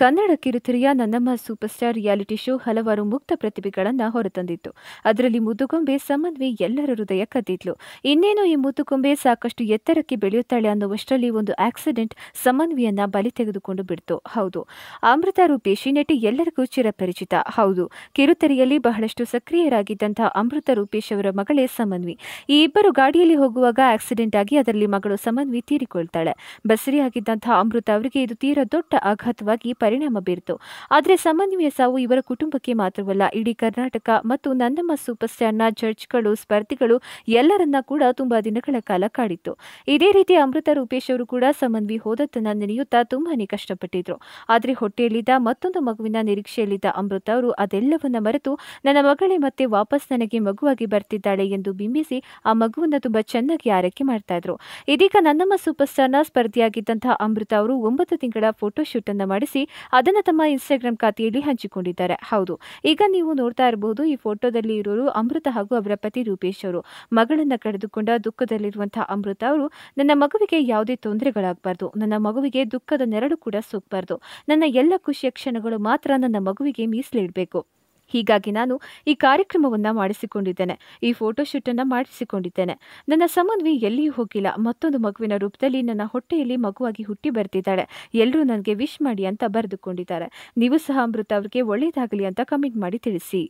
ಕನ್ನಡ ಕಿರುತೆರೆಯ ನನ್ನಮ್ಮ super star reality show ಹಲವಾರು ಮುಕ್ತ ಪ್ರತಿಭೆಗಳನ್ನು ಹೊರತಂದಿತ್ತು ಅದರಲ್ಲಿ ಮುದ್ದುಗೊಂಬೆ ಸಮನ್ವಿ ಎಲ್ಲರ ಹೃದಯ ಕದ್ದಿದ್ಲು ಇನ್ನೇನು ಈ ಮುದ್ದುಗೊಂಬೆ ಸಾಕಷ್ಟು ಎತ್ತರಕ್ಕೆ ಬೆಳೆಯುತ್ತಾಳೆ ಅನ್ನುವಷ್ಟರಲ್ಲಿ ಒಂದು ಆಕ್ಸಿಡೆಂಟ್ ಸಮನ್ವಿಯನ್ನ ಬಲಿ ತೆಗೆದುಕೊಂಡು ಬಿಡ್ತು ಹೌದು ಅಮೃತ ರೂಪೇಶಿ ನಟಿ ಎಲ್ಲರಿಗೂ ಚಿರಪರಿಚಿತ ಹೌದು ಕಿರುತೆರೆಯಲ್ಲಿ ಬಹಳಷ್ಟು ಸಕ್ರಿಯರಾಗಿದ್ದಂತಹ ಅಮೃತ ರೂಪೇಶ್ ಅವರ ಮಗಳೇ ಸಮನ್ವಿ ಈ ಇಬ್ಬರು ಗಾಡಿಯಲ್ಲಿ ಹೋಗುವಾಗ ಆಕ್ಸಿಡೆಂಟ್ ಆಗಿ ಅದರಲ್ಲಿ ಮಗಳು ಸಮನ್ವಿ ತೀರಿಕೊಳ್ತಾಳೆ ಬಸರಿಯಾಗಿದ್ದಂತಹ ಅಮೃತ ಅವರಿಗೆ ಇದು ತೀರಾ ದೊಡ್ಡ ಆಘಾತವಾಗಿ ಪರಿಣಾಮ ಬೀರಿತು ಆದರೆ ಸಮನ್ವಯ ಸಾವು ಇವರ ಕುಟುಂಬಕ್ಕೆ ಮಾತ್ರವಲ್ಲ ಇಡೀ ಕರ್ನಾಟಕ ಮತ್ತು ನನ್ನಮ್ಮ ಸೂಪರ್ ಸ್ಟಾರ್ನ ಜಡ್ಜ್ಗಳು ಸ್ಪರ್ಧಿಗಳು ಎಲ್ಲರನ್ನ ಕೂಡ ತುಂಬಾ ದಿನಗಳ ಕಾಲ ಕಾಡಿತ್ತು ಇದೇ ರೀತಿ ಅಮೃತ ರೂಪೇಶ್ ಅವರು ಕೂಡ ಸಮನ್ವಿ ತನ್ನ ನೆನೆಯುತ್ತಾ ತುಂಬಾನೇ ಕಷ್ಟಪಟ್ಟಿದ್ರು ಆದರೆ ಹೊಟ್ಟೆಯಲ್ಲಿದ್ದ ಮತ್ತೊಂದು ಮಗುವಿನ ನಿರೀಕ್ಷೆಯಲ್ಲಿದ್ದ ಅಮೃತ ಅವರು ಅದೆಲ್ಲವನ್ನ ಮರೆತು ನನ್ನ ಮಗಳೇ ಮತ್ತೆ ವಾಪಸ್ ನನಗೆ ಮಗುವಾಗಿ ಬರ್ತಿದ್ದಾಳೆ ಎಂದು ಬಿಂಬಿಸಿ ಆ ಮಗುವನ್ನು ತುಂಬಾ ಚೆನ್ನಾಗಿ ಆರೈಕೆ ಮಾಡ್ತಾ ಇದ್ರು ಇದೀಗ ನನ್ನಮ್ಮ ಸೂಪರ್ ಸ್ಟಾರ್ನ ಸ್ಪರ್ಧಿಯಾಗಿದ್ದಂತಹ ಅಮೃತ ಅವರು ಒಂಬತ್ತು ತಿಂಗಳ ಫೋಟೋಶೂಟ್ ಅನ್ನು ಮಾಡಿಸಿ ಅದನ್ನು ತಮ್ಮ ಇನ್ಸ್ಟಾಗ್ರಾಮ್ ಖಾತೆಯಲ್ಲಿ ಹಂಚಿಕೊಂಡಿದ್ದಾರೆ ಹೌದು ಈಗ ನೀವು ನೋಡ್ತಾ ಇರಬಹುದು ಈ ಫೋಟೋದಲ್ಲಿ ಇರೋರು ಅಮೃತ ಹಾಗೂ ಅವರ ಪತಿ ರೂಪೇಶ್ ಅವರು ಮಗಳನ್ನ ಕಳೆದುಕೊಂಡ ದುಃಖದಲ್ಲಿರುವಂತಹ ಅಮೃತ ಅವರು ನನ್ನ ಮಗುವಿಗೆ ಯಾವುದೇ ತೊಂದರೆಗಳಾಗಬಾರ್ದು ನನ್ನ ಮಗುವಿಗೆ ದುಃಖದ ನೆರಳು ಕೂಡ ಸೋಗಬಾರ್ದು ನನ್ನ ಎಲ್ಲ ಖುಷಿಯ ಕ್ಷಣಗಳು ಮಾತ್ರ ನನ್ನ ಮಗುವಿಗೆ ಮೀಸಲಿಡಬೇಕು ಹೀಗಾಗಿ ನಾನು ಈ ಕಾರ್ಯಕ್ರಮವನ್ನು ಮಾಡಿಸಿಕೊಂಡಿದ್ದೇನೆ ಈ ಫೋಟೋಶೂಟನ್ನು ಮಾಡಿಸಿಕೊಂಡಿದ್ದೇನೆ ನನ್ನ ಸಮನ್ವಿ ಎಲ್ಲಿಯೂ ಹೋಗಿಲ್ಲ ಮತ್ತೊಂದು ಮಗುವಿನ ರೂಪದಲ್ಲಿ ನನ್ನ ಹೊಟ್ಟೆಯಲ್ಲಿ ಮಗುವಾಗಿ ಹುಟ್ಟಿ ಬರ್ತಿದ್ದಾಳೆ ಎಲ್ಲರೂ ನನಗೆ ವಿಶ್ ಮಾಡಿ ಅಂತ ಬರೆದುಕೊಂಡಿದ್ದಾರೆ ನೀವು ಸಹ ಅಮೃತ ಅವರಿಗೆ ಒಳ್ಳೆಯದಾಗಲಿ ಅಂತ ಕಮೆಂಟ್ ಮಾಡಿ ತಿಳಿಸಿ